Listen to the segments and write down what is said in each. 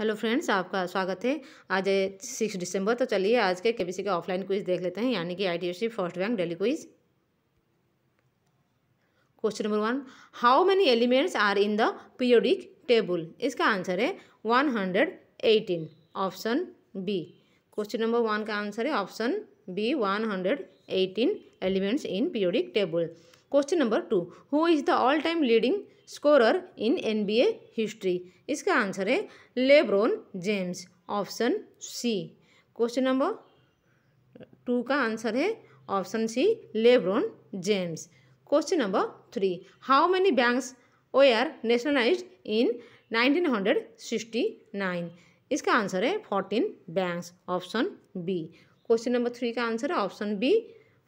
Hello friends आपका स्वागत है आज सिक्स दिसंबर तो चलिए आज के केबीसी के ऑफलाइन क्विज देख लेते हैं यानी कि C first bank daily quiz question number one how many elements are in the periodic table इसका आंसर है one hundred eighteen option B question number one का आंसर है option B one hundred eighteen elements in periodic table question number two who is the all time leading scorer in NBA history इसका answer है LeBron James option C question number two का answer है option C LeBron James question number three how many banks are nationalize in 1969 इसका answer है fourteen banks option B question number three का answer है option B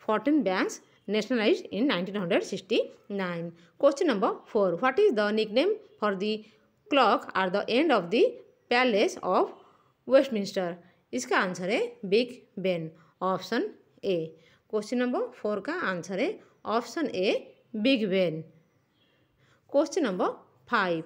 fourteen banks nationalized in 1969. Question number 4. What is the nickname for the clock at the end of the palace of Westminster इसका answer है Big Ben option A question number four का answer है option A Big Ben question number five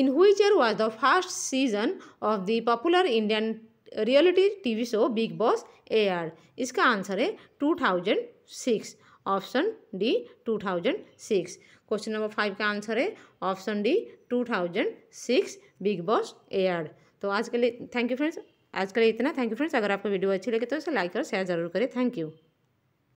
in which year was the first season of the popular Indian reality TV show Bigg Boss air इसका answer है two thousand six option D 2006 question number five का answer है option D 2006 Bigg Boss air तो आज के लिए thank you friends आज के लिए इतना थैंक यू फ्रेंड्स अगर आपको वीडियो अच्छी लगे तो इसे लाइक और शेयर जरूर करें थैंक यू